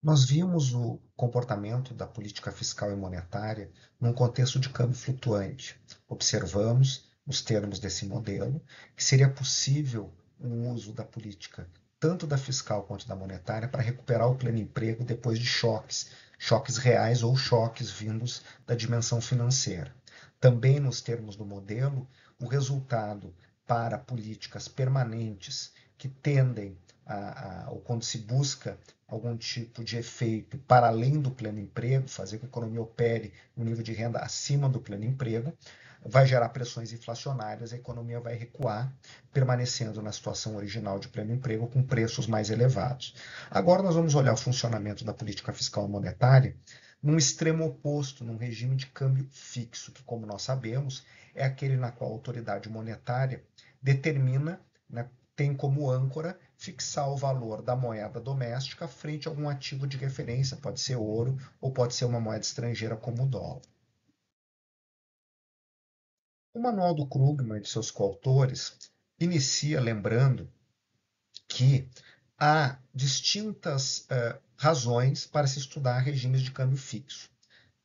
Nós vimos o comportamento da política fiscal e monetária num contexto de câmbio flutuante. Observamos nos termos desse modelo, que seria possível um uso da política, tanto da fiscal quanto da monetária, para recuperar o pleno emprego depois de choques, choques reais ou choques vindos da dimensão financeira. Também, nos termos do modelo, o resultado para políticas permanentes que tendem a, a, ou quando se busca algum tipo de efeito para além do pleno emprego, fazer com que a economia opere no nível de renda acima do pleno emprego, vai gerar pressões inflacionárias, a economia vai recuar, permanecendo na situação original de pleno emprego com preços mais elevados. Agora nós vamos olhar o funcionamento da política fiscal monetária num extremo oposto, num regime de câmbio fixo, que como nós sabemos, é aquele na qual a autoridade monetária determina, né, tem como âncora fixar o valor da moeda doméstica frente a algum ativo de referência, pode ser ouro ou pode ser uma moeda estrangeira como o dólar. O Manual do Krugman e de seus coautores inicia lembrando que há distintas uh, razões para se estudar regimes de câmbio fixo.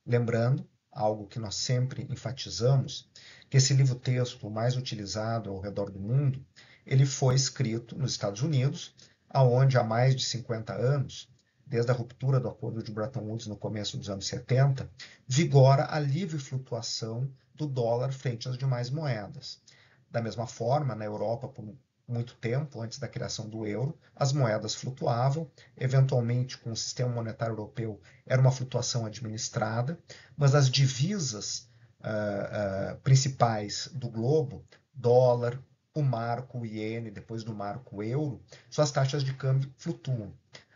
Lembrando, algo que nós sempre enfatizamos, que esse livro-texto mais utilizado ao redor do mundo ele foi escrito nos Estados Unidos, aonde há mais de 50 anos, desde a ruptura do acordo de Bretton Woods no começo dos anos 70, vigora a livre flutuação do dólar frente às demais moedas. Da mesma forma, na Europa, por muito tempo antes da criação do euro, as moedas flutuavam, eventualmente com o sistema monetário europeu era uma flutuação administrada, mas as divisas uh, uh, principais do globo, dólar, o marco iene, depois do marco euro, suas taxas de câmbio flutuam.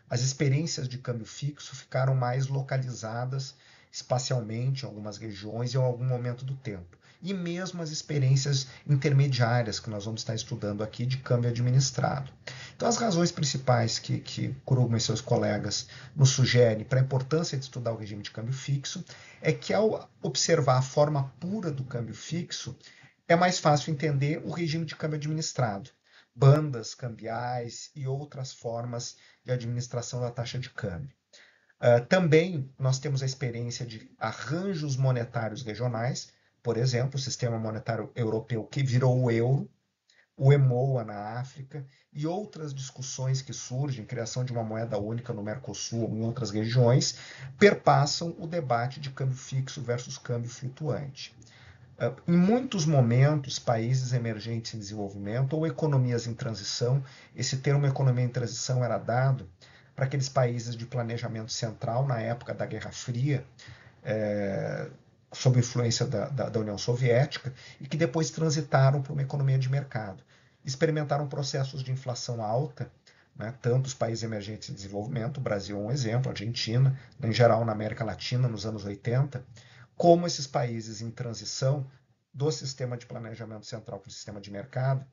As experiências de câmbio fixo ficaram mais localizadas espacialmente em algumas regiões e em algum momento do tempo. E mesmo as experiências intermediárias que nós vamos estar estudando aqui de câmbio administrado. Então, as razões principais que, que Krugman e seus colegas nos sugerem para a importância de estudar o regime de câmbio fixo é que, ao observar a forma pura do câmbio fixo, é mais fácil entender o regime de câmbio administrado, bandas cambiais e outras formas de administração da taxa de câmbio. Uh, também nós temos a experiência de arranjos monetários regionais, por exemplo, o sistema monetário europeu que virou o euro, o EMOA na África e outras discussões que surgem, criação de uma moeda única no Mercosul ou em outras regiões, perpassam o debate de câmbio fixo versus câmbio flutuante. Ah, em muitos momentos, países emergentes em desenvolvimento ou economias em transição, esse termo economia em transição era dado para aqueles países de planejamento central na época da Guerra Fria, é, sob influência da, da, da União Soviética, e que depois transitaram para uma economia de mercado. Experimentaram processos de inflação alta, né, tanto os países emergentes em desenvolvimento, o Brasil é um exemplo, a Argentina, né, em geral na América Latina nos anos 80, como esses países em transição do sistema de planejamento central para o sistema de mercado,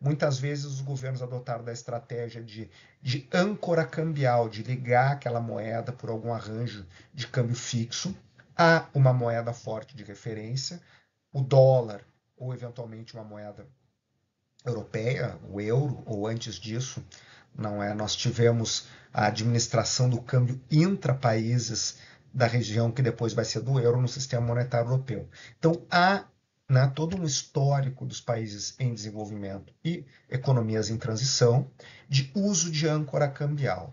muitas vezes os governos adotaram da estratégia de, de âncora cambial, de ligar aquela moeda por algum arranjo de câmbio fixo a uma moeda forte de referência, o dólar ou eventualmente uma moeda europeia, o euro, ou antes disso, não é? Nós tivemos a administração do câmbio intra países da região que depois vai ser do euro no sistema monetário europeu. Então, há né, todo um histórico dos países em desenvolvimento e economias em transição de uso de âncora cambial.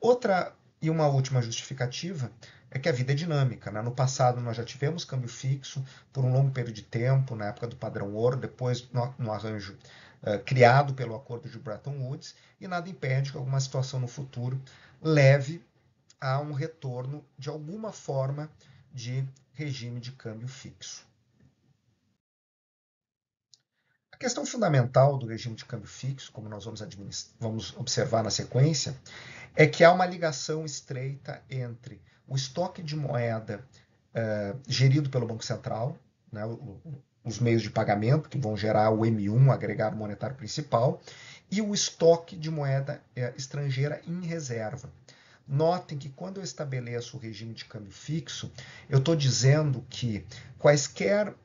Outra e uma última justificativa é que a vida é dinâmica. Né? No passado, nós já tivemos câmbio fixo por um longo período de tempo, na época do padrão ouro, depois no, no arranjo uh, criado pelo acordo de Bretton Woods, e nada impede que alguma situação no futuro leve há um retorno de alguma forma de regime de câmbio fixo. A questão fundamental do regime de câmbio fixo, como nós vamos, vamos observar na sequência, é que há uma ligação estreita entre o estoque de moeda eh, gerido pelo Banco Central, né, o, os meios de pagamento que vão gerar o M1, agregado monetário principal, e o estoque de moeda eh, estrangeira em reserva. Notem que quando eu estabeleço o regime de câmbio fixo, eu estou dizendo que quaisquer uh,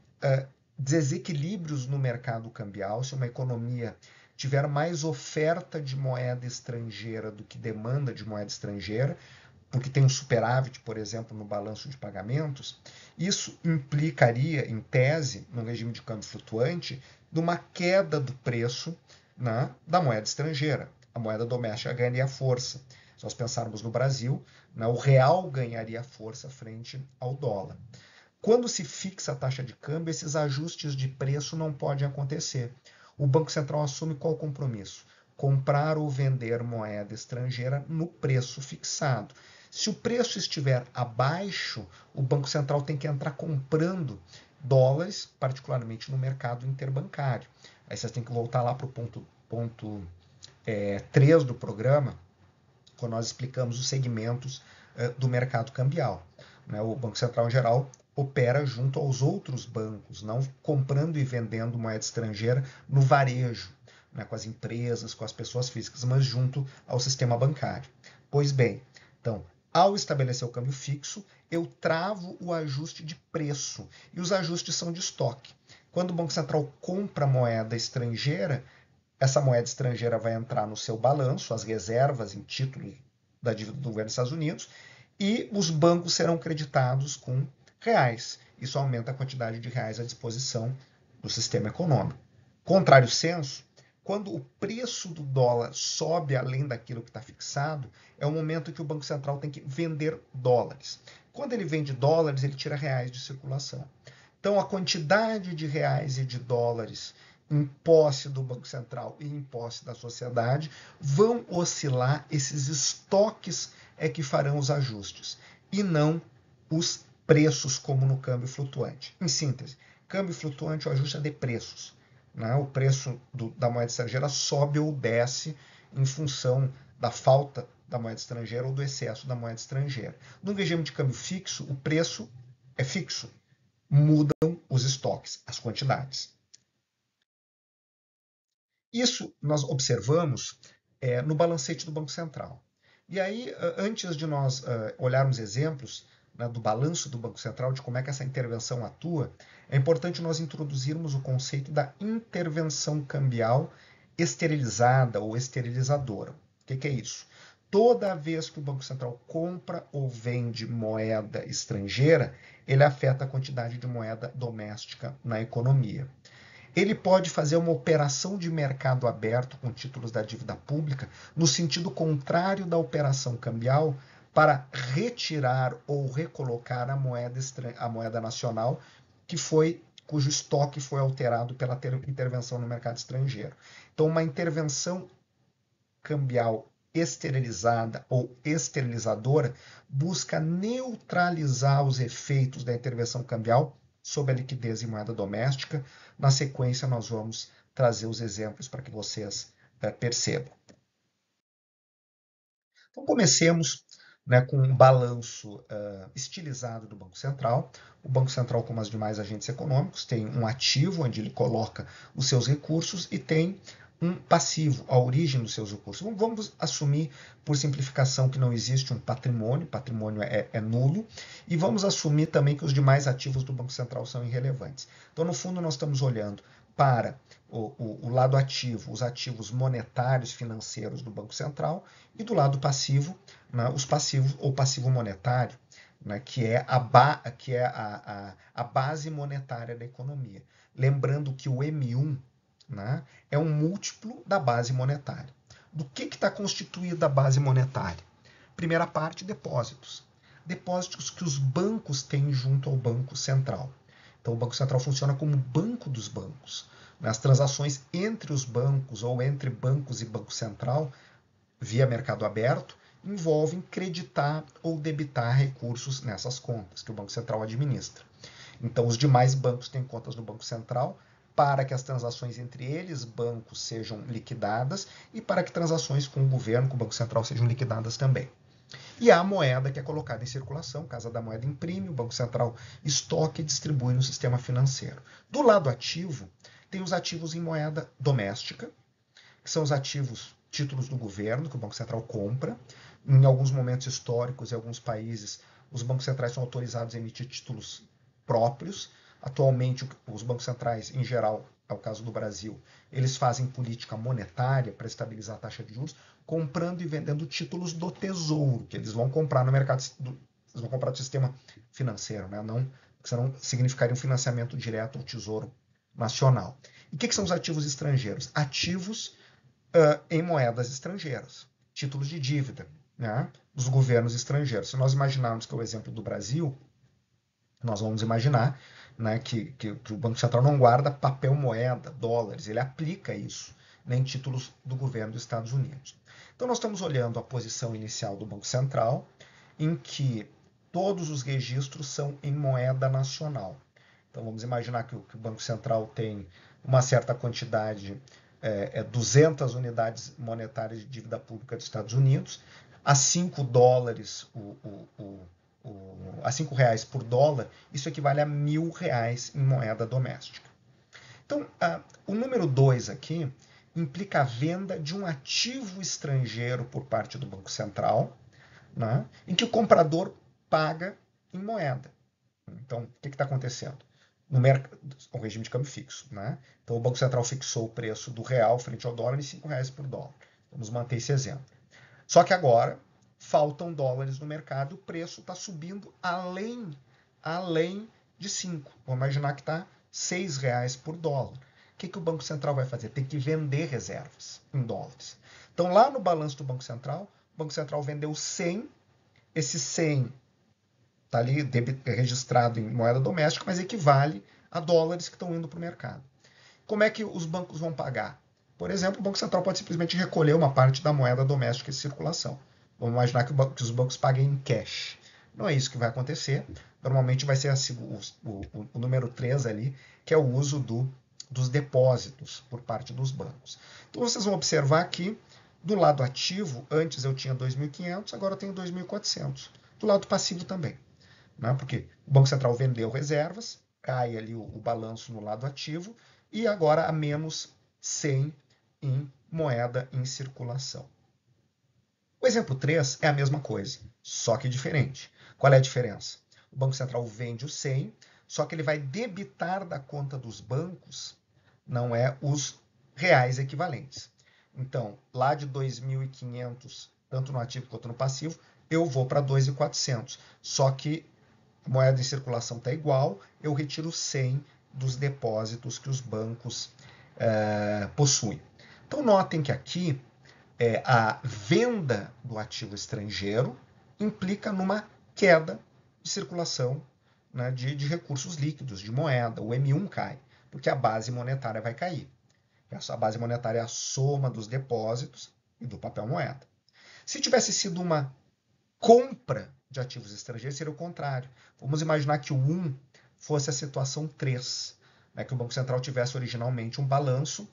desequilíbrios no mercado cambial, se uma economia tiver mais oferta de moeda estrangeira do que demanda de moeda estrangeira, porque tem um superávit, por exemplo, no balanço de pagamentos, isso implicaria, em tese, no regime de câmbio flutuante, numa queda do preço né, da moeda estrangeira. A moeda doméstica ganharia força. Se nós pensarmos no Brasil, né, o real ganharia força frente ao dólar. Quando se fixa a taxa de câmbio, esses ajustes de preço não podem acontecer. O Banco Central assume qual compromisso? Comprar ou vender moeda estrangeira no preço fixado. Se o preço estiver abaixo, o Banco Central tem que entrar comprando dólares, particularmente no mercado interbancário. Aí vocês têm que voltar lá para o ponto, ponto é, 3 do programa, quando nós explicamos os segmentos eh, do mercado cambial. Né? O Banco Central, em geral, opera junto aos outros bancos, não comprando e vendendo moeda estrangeira no varejo, né? com as empresas, com as pessoas físicas, mas junto ao sistema bancário. Pois bem, então, ao estabelecer o câmbio fixo, eu travo o ajuste de preço e os ajustes são de estoque. Quando o Banco Central compra moeda estrangeira, essa moeda estrangeira vai entrar no seu balanço, as reservas em títulos da dívida do governo dos Estados Unidos, e os bancos serão creditados com reais. Isso aumenta a quantidade de reais à disposição do sistema econômico. Contrário senso, quando o preço do dólar sobe além daquilo que está fixado, é o momento que o Banco Central tem que vender dólares. Quando ele vende dólares, ele tira reais de circulação. Então, a quantidade de reais e de dólares em posse do Banco Central e em posse da sociedade, vão oscilar esses estoques é que farão os ajustes e não os preços como no câmbio flutuante. Em síntese, câmbio flutuante o ajuste é de preços. Né? O preço do, da moeda estrangeira sobe ou desce em função da falta da moeda estrangeira ou do excesso da moeda estrangeira. No regime de câmbio fixo, o preço é fixo. Mudam os estoques, as quantidades. Isso nós observamos é, no balancete do Banco Central. E aí, antes de nós ah, olharmos exemplos né, do balanço do Banco Central, de como é que essa intervenção atua, é importante nós introduzirmos o conceito da intervenção cambial esterilizada ou esterilizadora. O que, que é isso? Toda vez que o Banco Central compra ou vende moeda estrangeira, ele afeta a quantidade de moeda doméstica na economia. Ele pode fazer uma operação de mercado aberto com títulos da dívida pública, no sentido contrário da operação cambial, para retirar ou recolocar a moeda, a moeda nacional que foi cujo estoque foi alterado pela intervenção no mercado estrangeiro. Então, uma intervenção cambial esterilizada ou esterilizadora busca neutralizar os efeitos da intervenção cambial sobre a liquidez em moeda doméstica. Na sequência, nós vamos trazer os exemplos para que vocês é, percebam. Então, comecemos né, com um balanço uh, estilizado do Banco Central. O Banco Central, como as demais agentes econômicos, tem um ativo onde ele coloca os seus recursos e tem um passivo, a origem dos seus recursos. Vamos assumir, por simplificação, que não existe um patrimônio, patrimônio é, é, nulo, e vamos assumir também que os demais ativos do Banco Central são irrelevantes. Então, no fundo, nós estamos olhando para o, o, o lado ativo, os ativos monetários financeiros do Banco Central, e do lado passivo, né, os passivos ou passivo monetário, né, que é, a, ba, que é a, a, a base monetária da economia. Lembrando que o M1 né, é um múltiplo da base monetária. Do que está constituída a base monetária? Primeira parte, depósitos. Depósitos que os bancos têm junto ao Banco Central. Então, o Banco Central funciona como banco dos bancos. Né? As transações entre os bancos ou entre bancos e Banco Central, via mercado aberto, envolvem creditar ou debitar recursos nessas contas que o Banco Central administra. Então, os demais bancos têm contas no Banco Central, para que as transações entre eles, bancos, sejam liquidadas e para que transações com o governo, com o Banco Central, sejam liquidadas também. E há a moeda que é colocada em circulação, Casa da Moeda imprime, o Banco Central estoque e distribui no sistema financeiro. Do lado ativo, tem os ativos em moeda doméstica, que são os ativos títulos do governo que o Banco Central compra. Em alguns momentos históricos, em alguns países, os bancos centrais são autorizados a emitir títulos próprios, Atualmente, os bancos centrais, em geral, é o caso do Brasil, eles fazem política monetária para estabilizar a taxa de juros, comprando e vendendo títulos do tesouro, que eles vão comprar no mercado, do, eles vão comprar do sistema financeiro, né? não, que não significaria um financiamento direto ao tesouro nacional. E o que, que, são os ativos estrangeiros? Ativos uh, em moedas estrangeiras, títulos de dívida né? dos governos estrangeiros. Se nós imaginarmos que é o exemplo do Brasil, nós vamos imaginar né, que, que, que, o Banco Central não guarda papel moeda, dólares, ele aplica isso né, em títulos do governo dos Estados Unidos. Então, nós estamos olhando a posição inicial do Banco Central, em que todos os registros são em moeda nacional. Então, vamos imaginar que o, que o Banco Central tem uma certa quantidade, é, é, 200 unidades monetárias de dívida pública dos Estados Unidos, a 5 dólares o, o, o a cinco reais por dólar, isso equivale a mil reais em moeda doméstica. Então, o número 2 aqui implica a venda de um ativo estrangeiro por parte do Banco Central, né, em que o comprador paga em moeda. Então, o que está acontecendo? No o regime de câmbio fixo. Né? Então, o Banco Central fixou o preço do real frente ao dólar em 5 reais por dólar. Vamos manter esse exemplo. Só que agora, faltam dólares no mercado, o preço está subindo além, além de 5. Vamos imaginar que está 6 reais por dólar. O que, que o Banco Central vai fazer? Tem que vender reservas em dólares. Então, lá no balanço do Banco Central, o Banco Central vendeu 100, esse 100 está ali registrado em moeda doméstica, mas equivale a dólares que estão indo para o mercado. Como é que os bancos vão pagar? Por exemplo, o Banco Central pode simplesmente recolher uma parte da moeda doméstica em circulação. Vamos imaginar que, banco, que os bancos paguem em cash. Não é isso que vai acontecer. Normalmente vai ser assim, o, o, o, número 3 ali, que é o uso do, dos depósitos por parte dos bancos. Então vocês vão observar aqui, do lado ativo, antes eu tinha 2.500, agora eu tenho 2.400. Do lado passivo também. Né? Porque o Banco Central vendeu reservas, cai ali o, o balanço no lado ativo, e agora a menos 100 em moeda em circulação. O exemplo 3 é a mesma coisa, só que diferente. Qual é a diferença? O Banco Central vende o 100, só que ele vai debitar da conta dos bancos, não é os reais equivalentes. Então, lá de 2.500, tanto no ativo quanto no passivo, eu vou para 2.400. Só que a moeda em circulação está igual, eu retiro 100 dos depósitos que os bancos eh, possuem. Então, notem que aqui é, a venda do ativo estrangeiro implica numa queda de circulação né, de, de recursos líquidos, de moeda. O M1 cai, porque a base monetária vai cair. A base monetária é a soma dos depósitos e do papel moeda. Se tivesse sido uma compra de ativos estrangeiros, seria o contrário. Vamos imaginar que o 1 fosse a situação 3, né, que o Banco Central tivesse originalmente um balanço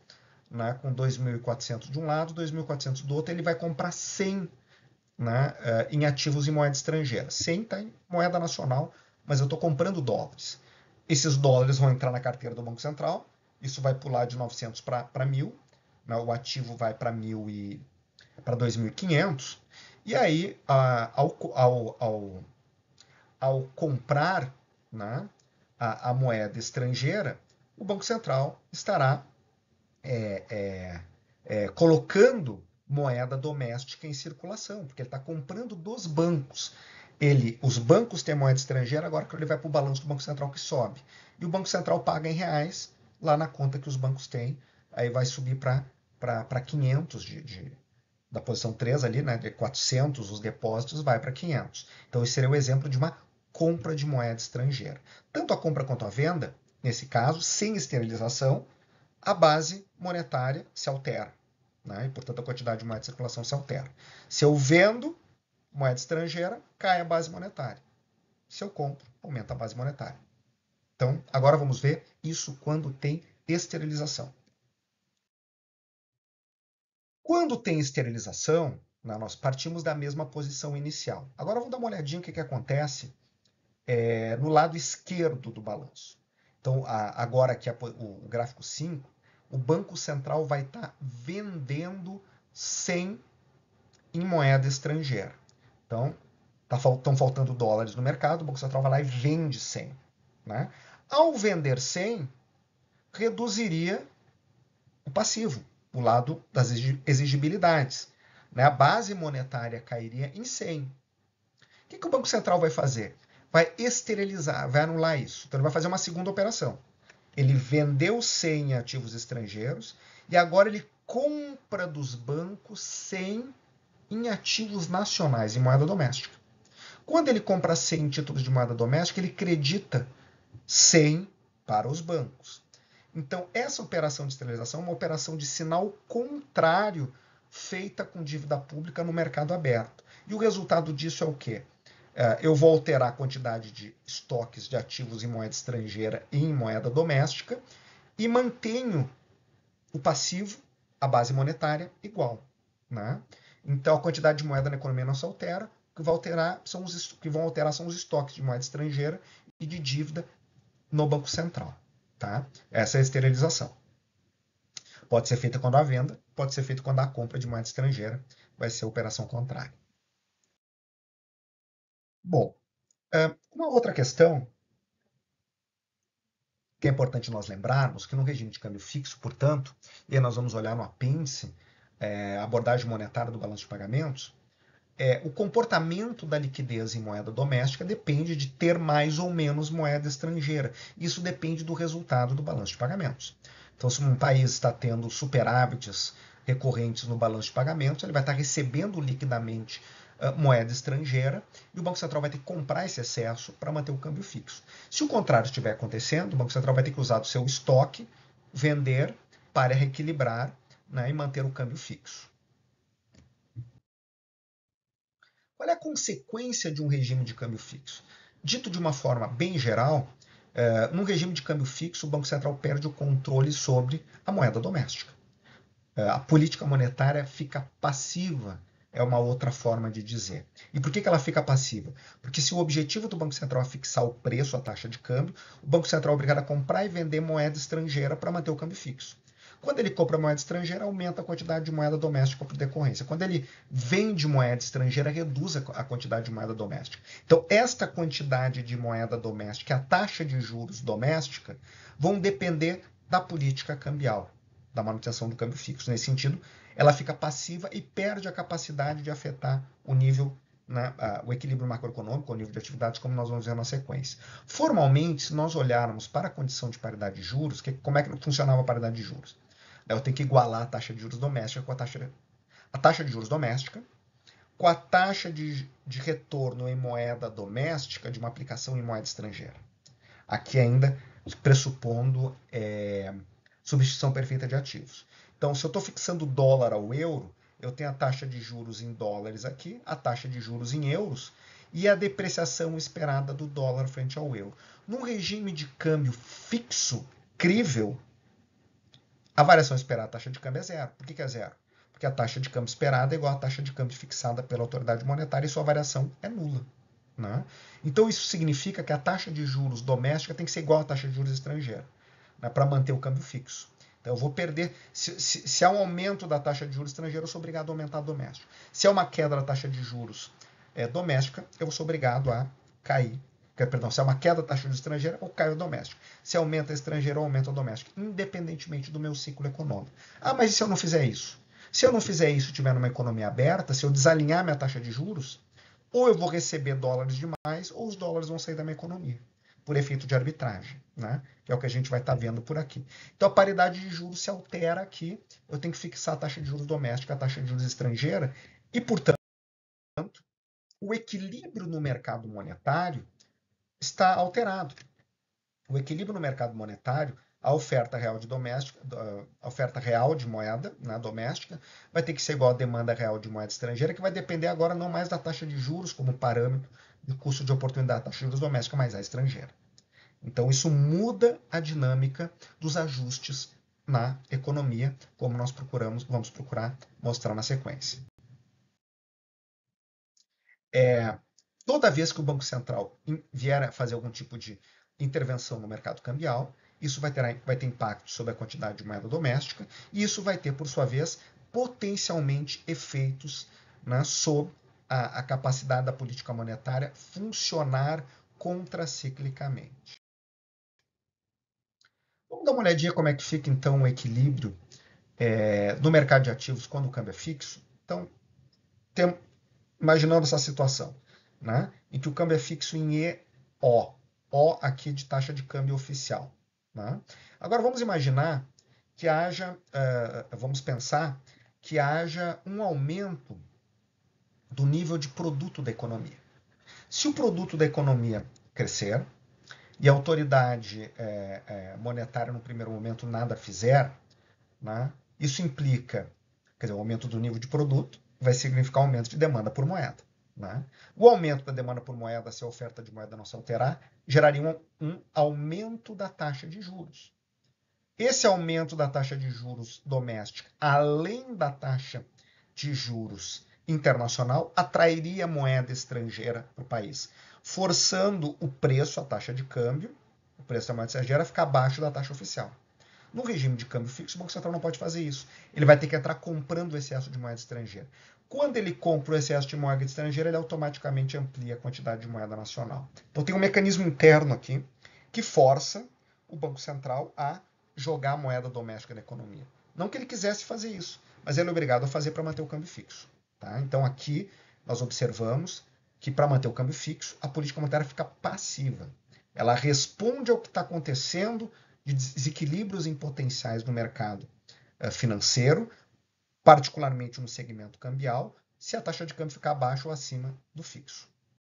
né, com 2.400 de um lado, 2.400 do outro, ele vai comprar 100 né, eh, em ativos e moeda estrangeira. 100 está em moeda nacional, mas eu estou comprando dólares. Esses dólares vão entrar na carteira do Banco Central, isso vai pular de 900 para 1.000, né, o ativo vai para 2.500, e aí, a, ao, ao, ao, ao, comprar né, a, a moeda estrangeira, o Banco Central estará é, é, é, colocando moeda doméstica em circulação, porque ele está comprando dos bancos. Ele, os bancos têm moeda estrangeira, agora que ele vai para o balanço do Banco Central que sobe. E o Banco Central paga em reais lá na conta que os bancos têm, aí vai subir para 500 de, de, da posição 3 ali, né, de 400 os depósitos, vai para 500. Então esse seria o exemplo de uma compra de moeda estrangeira. Tanto a compra quanto a venda, nesse caso, sem esterilização, a base monetária se altera. Né? E, portanto, a quantidade de moeda de circulação se altera. Se eu vendo moeda estrangeira, cai a base monetária. Se eu compro, aumenta a base monetária. Então, agora vamos ver isso quando tem esterilização. Quando tem esterilização, né, nós partimos da mesma posição inicial. Agora vamos dar uma olhadinha o que, que acontece é, no lado esquerdo do balanço. Então, a, agora aqui a, o, o gráfico 5, o Banco Central vai estar tá vendendo 100 em moeda estrangeira. Então, estão tá, faltando dólares no mercado, o Banco Central vai lá e vende 100. Né? Ao vender 100, reduziria o passivo, o lado das exigibilidades. Né? A base monetária cairia em 100. O que, que o Banco Central vai fazer? Vai esterilizar, vai anular isso. Então, ele vai fazer uma segunda operação. Ele vendeu 100 em ativos estrangeiros e agora ele compra dos bancos 100 em ativos nacionais, em moeda doméstica. Quando ele compra 100 títulos de moeda doméstica, ele credita 100 para os bancos. Então, essa operação de esterilização é uma operação de sinal contrário feita com dívida pública no mercado aberto. E o resultado disso é o quê? É, eu vou alterar a quantidade de estoques de ativos em moeda estrangeira e em moeda doméstica e mantenho o passivo, a base monetária, igual. Né? Então a quantidade de moeda na economia não se altera, o que, vai alterar são os, que vão alterar são os estoques de moeda estrangeira e de dívida no Banco Central. Tá? Essa é a esterilização. Pode ser feita quando há venda, pode ser feita quando há compra de moeda estrangeira, vai ser a operação contrária. Bom, é, uma outra questão que é importante nós lembrarmos que no regime é de câmbio fixo, portanto, e nós vamos olhar no apêndice, é, abordagem monetária do balanço de pagamentos, é, o comportamento da liquidez em moeda doméstica depende de ter mais ou menos moeda estrangeira. Isso depende do resultado do balanço de pagamentos. Então, se um país está tendo superávites recorrentes no balanço de pagamentos, ele vai estar recebendo liquidamente ah, moeda estrangeira e o Banco Central vai ter que comprar esse excesso para manter o câmbio fixo. Se o contrário estiver acontecendo, o Banco Central vai ter que usar o seu estoque, vender para reequilibrar né, e manter o câmbio fixo. Qual é a consequência de um regime de câmbio fixo? Dito de uma forma bem geral, é, num regime de câmbio fixo, o Banco Central perde o controle sobre a moeda doméstica. É, a política monetária fica passiva é uma outra forma de dizer. E por que, que ela fica passiva? Porque se o objetivo do Banco Central é fixar o preço, a taxa de câmbio, o Banco Central é obrigado a comprar e vender moeda estrangeira para manter o câmbio fixo. Quando ele compra moeda estrangeira, aumenta a quantidade de moeda doméstica por decorrência. Quando ele vende moeda estrangeira, reduz a quantidade de moeda doméstica. Então, esta quantidade de moeda doméstica, a taxa de juros doméstica, vão depender da política cambial, da manutenção do câmbio fixo. Nesse sentido, ela fica passiva e perde a capacidade de afetar o nível na, o equilíbrio macroeconômico, o nível de atividades, como nós vamos ver na sequência. Formalmente, se nós olharmos para a condição de paridade de juros, que, como é que funcionava a paridade de juros? Eu tenho que igualar a taxa de juros doméstica com a taxa, a taxa de juros doméstica com a taxa de, de retorno em moeda doméstica de uma aplicação em moeda estrangeira. Aqui ainda pressupondo é, substituição perfeita de ativos. Então, se eu estou fixando dólar ao euro, eu tenho a taxa de juros em dólares aqui, a taxa de juros em euros e a depreciação esperada do dólar frente ao euro. Num regime de câmbio fixo, crível, a variação esperada, a taxa de câmbio é zero. Por que, que é zero? Porque a taxa de câmbio esperada é igual à taxa de câmbio fixada pela autoridade monetária e sua variação é nula. Né? Então, isso significa que a taxa de juros doméstica tem que ser igual à taxa de juros estrangeira né, para manter o câmbio fixo. Então, eu vou perder. Se, se, se, há um aumento da taxa de juros estrangeira, eu sou obrigado a aumentar a doméstica. Se há uma queda da taxa de juros é, doméstica, eu sou obrigado a cair. Perdão, se há uma queda da taxa de juros estrangeira, eu caio a doméstica. Se aumenta a estrangeira, aumenta aumento a doméstica, independentemente do meu ciclo econômico. Ah, mas e se eu não fizer isso? Se eu não fizer isso e tiver uma economia aberta, se eu desalinhar minha taxa de juros, ou eu vou receber dólares demais, ou os dólares vão sair da minha economia por efeito de arbitragem, né? que é o que a gente vai estar tá vendo por aqui. Então a paridade de juros se altera aqui, eu tenho que fixar a taxa de juros doméstica, a taxa de juros estrangeira, e, portanto, o equilíbrio no mercado monetário está alterado. O equilíbrio no mercado monetário, a oferta real de doméstica, a oferta real de moeda na né, doméstica, vai ter que ser igual à demanda real de moeda estrangeira, que vai depender agora não mais da taxa de juros como parâmetro de custo de oportunidade da juros doméstica mais a é estrangeira. Então, isso muda a dinâmica dos ajustes na economia, como nós procuramos, vamos procurar mostrar na sequência. É, toda vez que o Banco Central vier a fazer algum tipo de intervenção no mercado cambial, isso vai ter, vai ter impacto sobre a quantidade de moeda doméstica, e isso vai ter, por sua vez, potencialmente efeitos né, sobre a, a capacidade da política monetária funcionar contraciclicamente. Vamos dar uma olhadinha como é que fica então o equilíbrio é, no mercado de ativos quando o câmbio é fixo. Então, tem, imaginando essa situação, né, em que o câmbio é fixo em EO, O aqui de taxa de câmbio oficial. Né? Agora vamos imaginar que haja, uh, vamos pensar que haja um aumento do nível de produto da economia. Se o produto da economia crescer e a autoridade é, é, monetária no primeiro momento nada fizer, né, isso implica quer dizer, o aumento do nível de produto vai significar aumento de demanda por moeda. Né? O aumento da demanda por moeda, se a oferta de moeda não se alterar, geraria um, um aumento da taxa de juros. Esse aumento da taxa de juros doméstica, além da taxa de juros internacional atrairia moeda estrangeira para o país, forçando o preço, a taxa de câmbio, o preço da moeda estrangeira, a ficar abaixo da taxa oficial. No regime de câmbio fixo, o Banco Central não pode fazer isso. Ele vai ter que entrar comprando o excesso de moeda estrangeira. Quando ele compra o excesso de moeda estrangeira, ele automaticamente amplia a quantidade de moeda nacional. Então tem um mecanismo interno aqui que força o Banco Central a jogar a moeda doméstica na economia. Não que ele quisesse fazer isso, mas ele é obrigado a fazer para manter o câmbio fixo. Tá? Então aqui nós observamos que para manter o câmbio fixo, a política monetária fica passiva. Ela responde ao que está acontecendo de desequilíbrios em potenciais no mercado eh, financeiro, particularmente no segmento cambial, se a taxa de câmbio ficar abaixo ou acima do fixo.